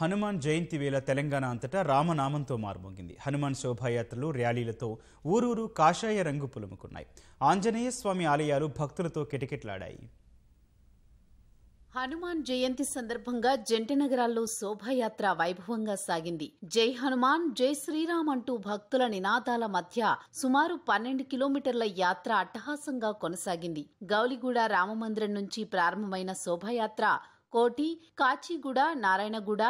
హనుమాన్ జయంతి వేళ తెలంగాణ అంతటా రామనామంతో మారుమోగింది హనుమాన్ శోభాయాత్రలు ర్యాలీలతో ఊరూరు కాషాయ రంగు పులుముకున్నాయి ఆంజనేయ స్వామి ఆలయాలు భక్తులతో కిటకిటలాడాయి హనుమాన్ జయంతి సందర్భంగా జంట నగరాల్లో శోభాయాత్ర వైభవంగా సాగింది జై హనుమాన్ జై శ్రీరామ్ అంటూ భక్తుల నినాదాల మధ్య సుమారు పన్నెండు కిలోమీటర్ల యాత్ర అట్టహాసంగా కొనసాగింది గౌలిగూడ రామమందిరం నుంచి ప్రారంభమైన శోభాయాత్ర Koti Kachiguda Narayanaguda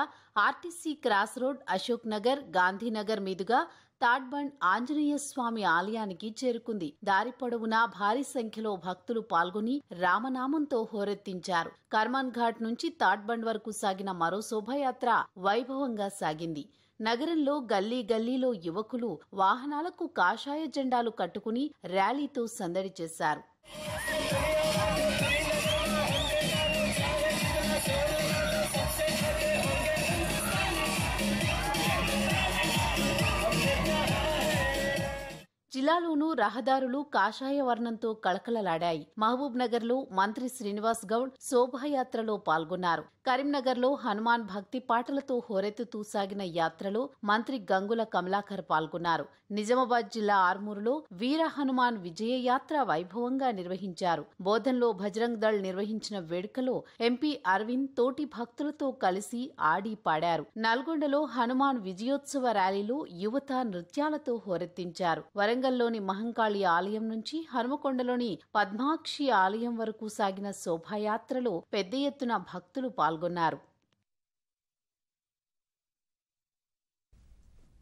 RTC cross road Ashok Nagar Gandhinagar మీదుగా తాడ్బండ్ ఆంజనేయ స్వామి ఆలయానికి చేరుకుంది దారి పొడవునా భారీ సంఖ్యలో భక్తులు పాల్గొని రామనామంతో హోరెత్తించారు కర్మాన్ ఘాట్ నుంచి తాడ్బండ్ వరకు సాగిన మరో శోభయాత్ర వైభవంగా సాగింది నగరంలో గల్లీ గల్లీలో యువకులు వాహనాలకు కాషాయ జెండాలు కట్టుకుని ర్యాలీతో సందడి చేశారు జిల్లాలోనూ రహదారులు కాషాయ వర్ణంతో కళకళలాడాయి మహబూబ్ నగర్ లో మంత్రి శ్రీనివాస్ గౌడ్ శోభాయాత్రలో పాల్గొన్నారు కరీంనగర్ లో హనుమాన్ భక్తి పాటలతో హోరెత్తుతూ సాగిన యాత్రలో మంత్రి గంగుల కమలాకర్ పాల్గొన్నారు నిజామాబాద్ జిల్లా ఆర్మూరులో వీర హనుమాన్ విజయ యాత్ర వైభవంగా నిర్వహించారు బోధన్లో భజరంగ్ దళ్ నిర్వహించిన వేడుకలో ఎంపీ అరవింద్ తోటి భక్తులతో కలిసి ఆడి పాడారు నల్గొండలో హనుమాన్ విజయోత్సవ ర్యాలీలో యువత నృత్యాలతో హోరెత్తించారు వరంగల్ వరంగల్లోని మహంకాళి ఆలయం నుంచి హనుమకొండలోని పద్మాక్షి ఆలయం వరకు సాగిన శోభాయాత్రలో పెద్ద ఎత్తున భక్తులు పాల్గొన్నారు